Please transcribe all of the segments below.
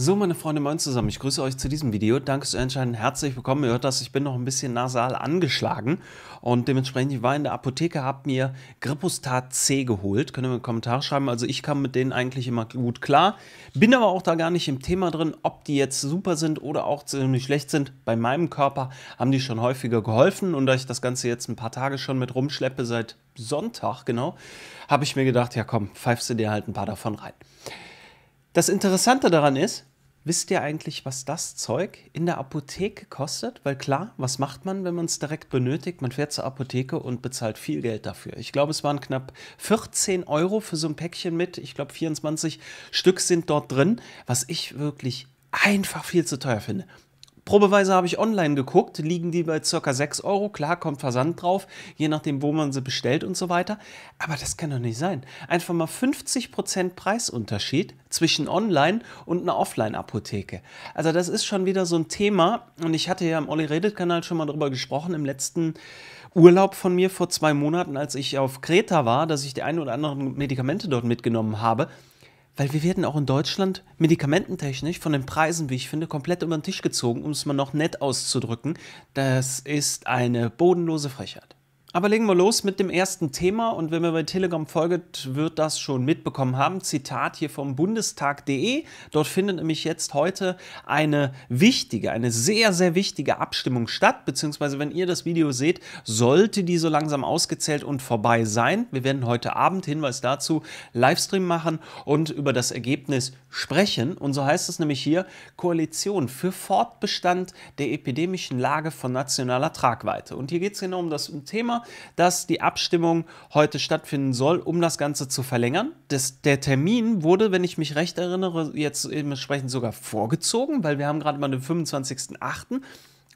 So, meine Freunde, moin zusammen. Ich grüße euch zu diesem Video. Danke zu entscheiden. Herzlich willkommen. Ihr hört das, ich bin noch ein bisschen nasal angeschlagen und dementsprechend, ich war in der Apotheke, habe mir Grippostat C geholt. Könnt ihr mir einen Kommentar schreiben. Also ich kam mit denen eigentlich immer gut klar. Bin aber auch da gar nicht im Thema drin, ob die jetzt super sind oder auch ziemlich schlecht sind. Bei meinem Körper haben die schon häufiger geholfen und da ich das Ganze jetzt ein paar Tage schon mit rumschleppe, seit Sonntag genau, habe ich mir gedacht, ja komm, pfeifst du dir halt ein paar davon rein. Das Interessante daran ist, Wisst ihr eigentlich, was das Zeug in der Apotheke kostet? Weil klar, was macht man, wenn man es direkt benötigt? Man fährt zur Apotheke und bezahlt viel Geld dafür. Ich glaube, es waren knapp 14 Euro für so ein Päckchen mit. Ich glaube, 24 Stück sind dort drin, was ich wirklich einfach viel zu teuer finde. Probeweise habe ich online geguckt, liegen die bei ca. 6 Euro. Klar, kommt Versand drauf, je nachdem, wo man sie bestellt und so weiter. Aber das kann doch nicht sein. Einfach mal 50% Preisunterschied zwischen online und einer Offline-Apotheke. Also, das ist schon wieder so ein Thema. Und ich hatte ja im Olli Redet-Kanal schon mal darüber gesprochen im letzten. Urlaub von mir vor zwei Monaten, als ich auf Kreta war, dass ich die ein oder anderen Medikamente dort mitgenommen habe weil wir werden auch in Deutschland medikamententechnisch von den Preisen, wie ich finde, komplett über den Tisch gezogen, um es mal noch nett auszudrücken. Das ist eine bodenlose Frechheit. Aber legen wir los mit dem ersten Thema und wenn mir bei Telegram folgt, wird das schon mitbekommen haben. Zitat hier vom Bundestag.de. Dort findet nämlich jetzt heute eine wichtige, eine sehr, sehr wichtige Abstimmung statt. Beziehungsweise, wenn ihr das Video seht, sollte die so langsam ausgezählt und vorbei sein. Wir werden heute Abend, Hinweis dazu, Livestream machen und über das Ergebnis sprechen. Und so heißt es nämlich hier: Koalition für Fortbestand der epidemischen Lage von nationaler Tragweite. Und hier geht es genau um das Thema dass die Abstimmung heute stattfinden soll, um das Ganze zu verlängern. Das, der Termin wurde, wenn ich mich recht erinnere, jetzt entsprechend sogar vorgezogen, weil wir haben gerade mal den 25.08.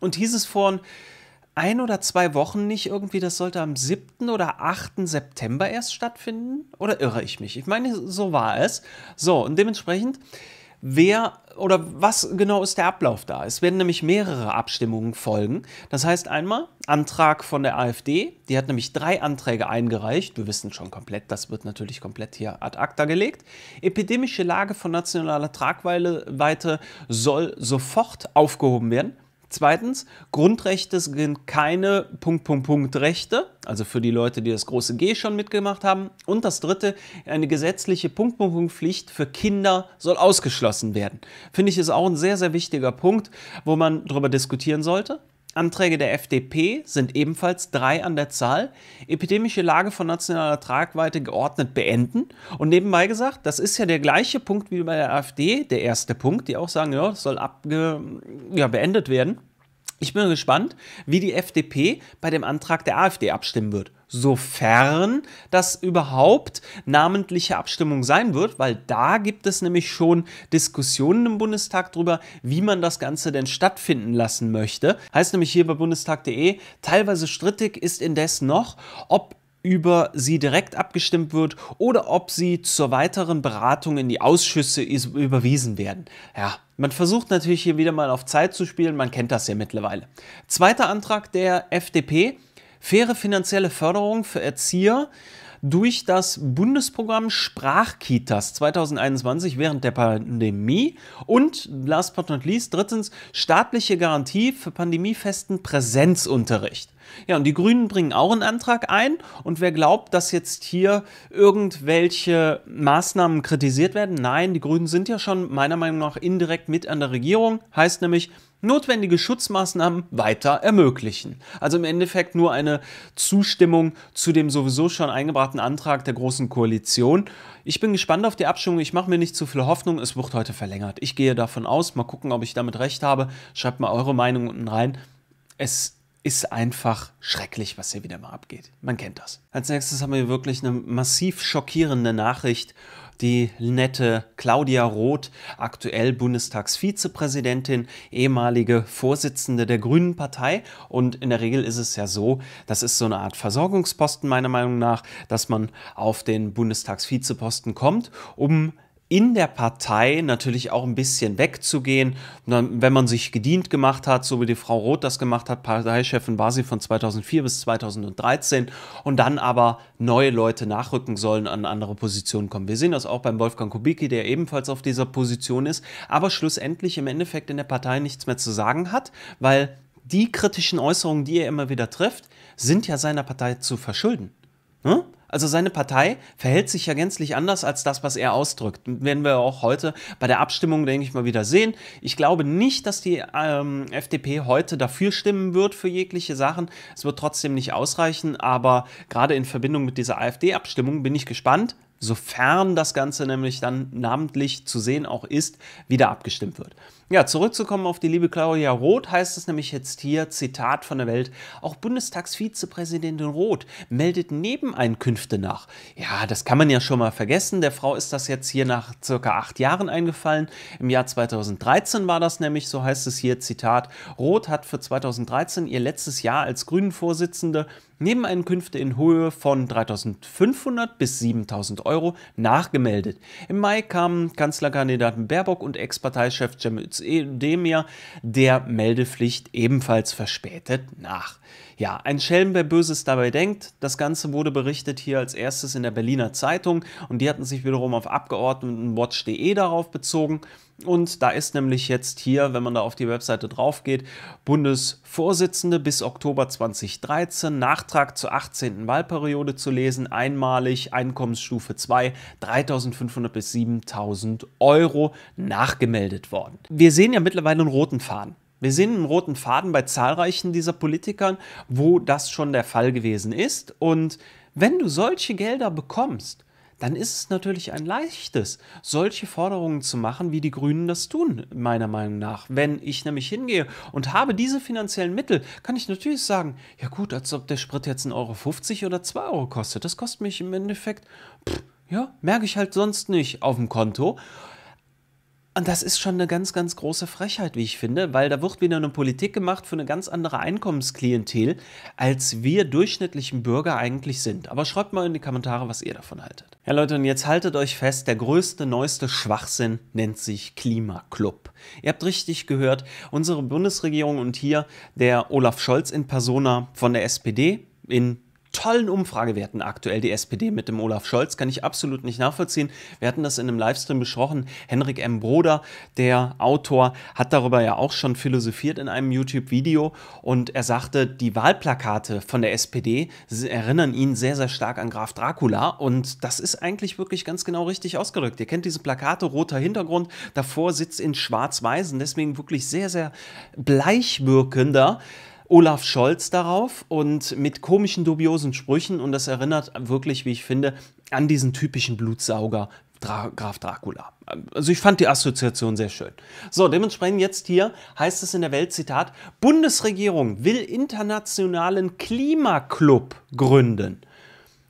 Und hieß es vor ein oder zwei Wochen nicht irgendwie, das sollte am 7. oder 8. September erst stattfinden? Oder irre ich mich? Ich meine, so war es. So, und dementsprechend wer oder was genau ist der Ablauf da? Es werden nämlich mehrere Abstimmungen folgen. Das heißt einmal Antrag von der AfD, die hat nämlich drei Anträge eingereicht. Wir wissen schon komplett, das wird natürlich komplett hier ad acta gelegt. Epidemische Lage von nationaler Tragweite soll sofort aufgehoben werden. Zweitens, Grundrechte sind keine Punkt, Punkt, Punkt Rechte, also für die Leute, die das große G schon mitgemacht haben. Und das dritte, eine gesetzliche Punkt, Punkt, Punkt Pflicht für Kinder soll ausgeschlossen werden. Finde ich ist auch ein sehr, sehr wichtiger Punkt, wo man darüber diskutieren sollte. Anträge der FDP sind ebenfalls drei an der Zahl. Epidemische Lage von nationaler Tragweite geordnet beenden. Und nebenbei gesagt, das ist ja der gleiche Punkt wie bei der AfD, der erste Punkt, die auch sagen, ja, das soll abge ja, beendet werden. Ich bin gespannt, wie die FDP bei dem Antrag der AfD abstimmen wird. Sofern das überhaupt namentliche Abstimmung sein wird, weil da gibt es nämlich schon Diskussionen im Bundestag darüber, wie man das Ganze denn stattfinden lassen möchte. Heißt nämlich hier bei bundestag.de, teilweise strittig ist indes noch, ob über sie direkt abgestimmt wird oder ob sie zur weiteren Beratung in die Ausschüsse überwiesen werden. Ja, man versucht natürlich hier wieder mal auf Zeit zu spielen, man kennt das ja mittlerweile. Zweiter Antrag der FDP, faire finanzielle Förderung für Erzieher durch das Bundesprogramm Sprachkitas 2021 während der Pandemie und last but not least drittens staatliche Garantie für pandemiefesten Präsenzunterricht. Ja, und die Grünen bringen auch einen Antrag ein. Und wer glaubt, dass jetzt hier irgendwelche Maßnahmen kritisiert werden, nein, die Grünen sind ja schon meiner Meinung nach indirekt mit an der Regierung. Heißt nämlich, notwendige Schutzmaßnahmen weiter ermöglichen. Also im Endeffekt nur eine Zustimmung zu dem sowieso schon eingebrachten Antrag der Großen Koalition. Ich bin gespannt auf die Abstimmung. Ich mache mir nicht zu viel Hoffnung. Es wird heute verlängert. Ich gehe davon aus. Mal gucken, ob ich damit recht habe. Schreibt mal eure Meinung unten rein. Es ist einfach schrecklich, was hier wieder mal abgeht. Man kennt das. Als nächstes haben wir wirklich eine massiv schockierende Nachricht. Die nette Claudia Roth, aktuell Bundestagsvizepräsidentin, ehemalige Vorsitzende der Grünen Partei. Und in der Regel ist es ja so, das ist so eine Art Versorgungsposten meiner Meinung nach, dass man auf den Bundestagsvizeposten kommt, um in der Partei natürlich auch ein bisschen wegzugehen. Wenn man sich gedient gemacht hat, so wie die Frau Roth das gemacht hat, Parteichefin war sie von 2004 bis 2013 und dann aber neue Leute nachrücken sollen, an andere Positionen kommen. Wir sehen das auch beim Wolfgang Kubicki, der ebenfalls auf dieser Position ist, aber schlussendlich im Endeffekt in der Partei nichts mehr zu sagen hat, weil die kritischen Äußerungen, die er immer wieder trifft, sind ja seiner Partei zu verschulden. Ne? Also seine Partei verhält sich ja gänzlich anders als das, was er ausdrückt. Werden wir auch heute bei der Abstimmung, denke ich mal, wieder sehen. Ich glaube nicht, dass die ähm, FDP heute dafür stimmen wird für jegliche Sachen. Es wird trotzdem nicht ausreichen, aber gerade in Verbindung mit dieser AfD-Abstimmung bin ich gespannt, sofern das Ganze nämlich dann namentlich zu sehen auch ist, wieder abgestimmt wird. Ja, zurückzukommen auf die liebe Claudia Roth heißt es nämlich jetzt hier, Zitat von der Welt, auch Bundestagsvizepräsidentin Roth meldet Nebeneinkünfte nach. Ja, das kann man ja schon mal vergessen. Der Frau ist das jetzt hier nach circa acht Jahren eingefallen. Im Jahr 2013 war das nämlich, so heißt es hier, Zitat, Roth hat für 2013 ihr letztes Jahr als Grünen-Vorsitzende Nebeneinkünfte in Höhe von 3.500 bis 7.000 Euro nachgemeldet. Im Mai kamen Kanzlerkandidaten Baerbock und Ex-Parteichef Cem Özdemir der Meldepflicht ebenfalls verspätet nach. Ja, ein Schelm, wer Böses dabei denkt. Das Ganze wurde berichtet hier als erstes in der Berliner Zeitung und die hatten sich wiederum auf Abgeordnetenwatch.de darauf bezogen. Und da ist nämlich jetzt hier, wenn man da auf die Webseite drauf geht, Bundesvorsitzende bis Oktober 2013, Nachtrag zur 18. Wahlperiode zu lesen, einmalig Einkommensstufe 2, 3500 bis 7000 Euro nachgemeldet worden. Wir sehen ja mittlerweile einen roten Faden. Wir sehen einen roten Faden bei zahlreichen dieser Politikern, wo das schon der Fall gewesen ist. Und wenn du solche Gelder bekommst, dann ist es natürlich ein leichtes, solche Forderungen zu machen, wie die Grünen das tun, meiner Meinung nach. Wenn ich nämlich hingehe und habe diese finanziellen Mittel, kann ich natürlich sagen, ja gut, als ob der Sprit jetzt 1,50 Euro oder 2 Euro kostet. Das kostet mich im Endeffekt, pff, ja, merke ich halt sonst nicht auf dem Konto. Und das ist schon eine ganz, ganz große Frechheit, wie ich finde, weil da wird wieder eine Politik gemacht für eine ganz andere Einkommensklientel, als wir durchschnittlichen Bürger eigentlich sind. Aber schreibt mal in die Kommentare, was ihr davon haltet. Ja Leute, und jetzt haltet euch fest, der größte, neueste Schwachsinn nennt sich Klimaclub. Ihr habt richtig gehört, unsere Bundesregierung und hier der Olaf Scholz in persona von der SPD in tollen Umfragewerten aktuell die SPD mit dem Olaf Scholz, kann ich absolut nicht nachvollziehen. Wir hatten das in einem Livestream besprochen. Henrik M. Broder, der Autor, hat darüber ja auch schon philosophiert in einem YouTube-Video und er sagte, die Wahlplakate von der SPD erinnern ihn sehr, sehr stark an Graf Dracula und das ist eigentlich wirklich ganz genau richtig ausgedrückt. Ihr kennt diese Plakate, roter Hintergrund, davor sitzt in schwarz-weiß und deswegen wirklich sehr, sehr bleichwirkender. Olaf Scholz darauf und mit komischen, dubiosen Sprüchen. Und das erinnert wirklich, wie ich finde, an diesen typischen Blutsauger Dra Graf Dracula. Also ich fand die Assoziation sehr schön. So, dementsprechend jetzt hier heißt es in der Welt, Zitat, Bundesregierung will internationalen Klimaclub gründen.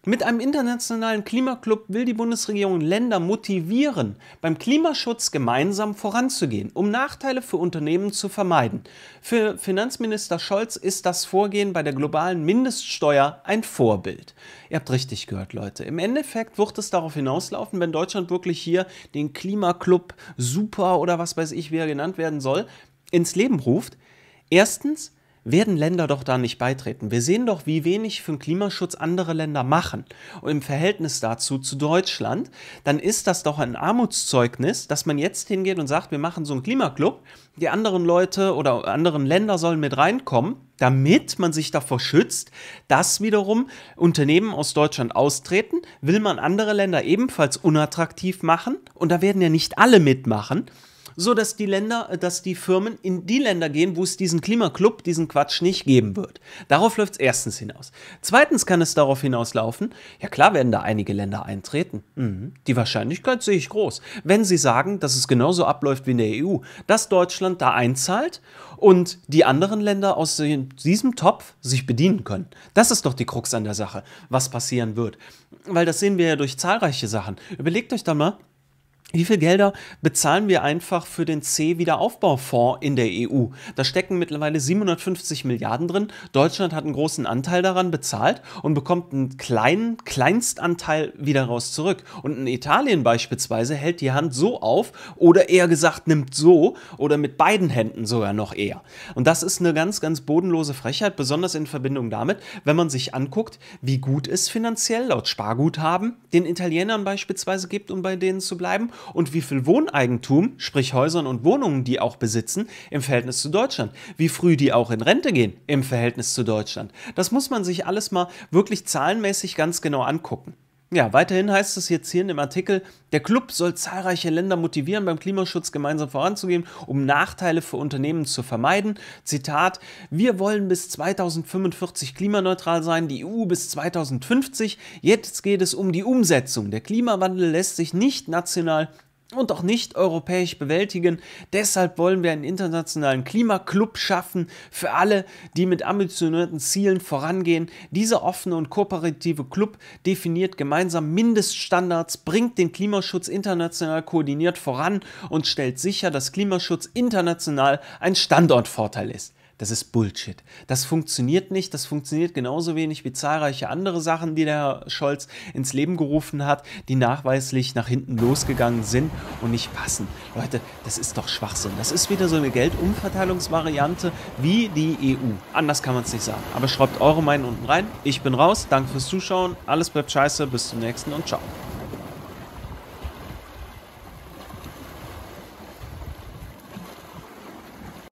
Mit einem internationalen Klimaclub will die Bundesregierung Länder motivieren, beim Klimaschutz gemeinsam voranzugehen, um Nachteile für Unternehmen zu vermeiden. Für Finanzminister Scholz ist das Vorgehen bei der globalen Mindeststeuer ein Vorbild. Ihr habt richtig gehört, Leute. Im Endeffekt wird es darauf hinauslaufen, wenn Deutschland wirklich hier den Klimaclub Super oder was weiß ich, wie er genannt werden soll, ins Leben ruft. Erstens, werden Länder doch da nicht beitreten. Wir sehen doch, wie wenig für den Klimaschutz andere Länder machen. Und im Verhältnis dazu zu Deutschland, dann ist das doch ein Armutszeugnis, dass man jetzt hingeht und sagt, wir machen so einen Klimaclub, die anderen Leute oder anderen Länder sollen mit reinkommen, damit man sich davor schützt, dass wiederum Unternehmen aus Deutschland austreten, will man andere Länder ebenfalls unattraktiv machen und da werden ja nicht alle mitmachen so dass die Länder, äh, dass die Firmen in die Länder gehen, wo es diesen Klimaclub, diesen Quatsch nicht geben wird. Darauf läuft es erstens hinaus. Zweitens kann es darauf hinauslaufen, ja klar werden da einige Länder eintreten. Mhm. Die Wahrscheinlichkeit sehe ich groß. Wenn sie sagen, dass es genauso abläuft wie in der EU, dass Deutschland da einzahlt und die anderen Länder aus diesem Topf sich bedienen können. Das ist doch die Krux an der Sache, was passieren wird. Weil das sehen wir ja durch zahlreiche Sachen. Überlegt euch da mal, wie viel Gelder bezahlen wir einfach für den C-Wiederaufbaufonds in der EU? Da stecken mittlerweile 750 Milliarden drin. Deutschland hat einen großen Anteil daran bezahlt und bekommt einen kleinen Kleinstanteil wieder raus zurück. Und in Italien beispielsweise hält die Hand so auf oder eher gesagt nimmt so oder mit beiden Händen sogar noch eher. Und das ist eine ganz, ganz bodenlose Frechheit, besonders in Verbindung damit, wenn man sich anguckt, wie gut es finanziell laut Sparguthaben den Italienern beispielsweise gibt, um bei denen zu bleiben und wie viel Wohneigentum, sprich Häusern und Wohnungen, die auch besitzen, im Verhältnis zu Deutschland. Wie früh die auch in Rente gehen, im Verhältnis zu Deutschland. Das muss man sich alles mal wirklich zahlenmäßig ganz genau angucken. Ja, weiterhin heißt es jetzt hier in dem Artikel, der Club soll zahlreiche Länder motivieren, beim Klimaschutz gemeinsam voranzugehen, um Nachteile für Unternehmen zu vermeiden. Zitat, wir wollen bis 2045 klimaneutral sein, die EU bis 2050. Jetzt geht es um die Umsetzung. Der Klimawandel lässt sich nicht national und auch nicht europäisch bewältigen. Deshalb wollen wir einen internationalen Klimaclub schaffen für alle, die mit ambitionierten Zielen vorangehen. Dieser offene und kooperative Club definiert gemeinsam Mindeststandards, bringt den Klimaschutz international koordiniert voran und stellt sicher, dass Klimaschutz international ein Standortvorteil ist das ist Bullshit. Das funktioniert nicht, das funktioniert genauso wenig wie zahlreiche andere Sachen, die der Herr Scholz ins Leben gerufen hat, die nachweislich nach hinten losgegangen sind und nicht passen. Leute, das ist doch Schwachsinn. Das ist wieder so eine Geldumverteilungsvariante wie die EU. Anders kann man es nicht sagen. Aber schreibt eure Meinung unten rein. Ich bin raus. Danke fürs Zuschauen. Alles bleibt scheiße. Bis zum nächsten und ciao.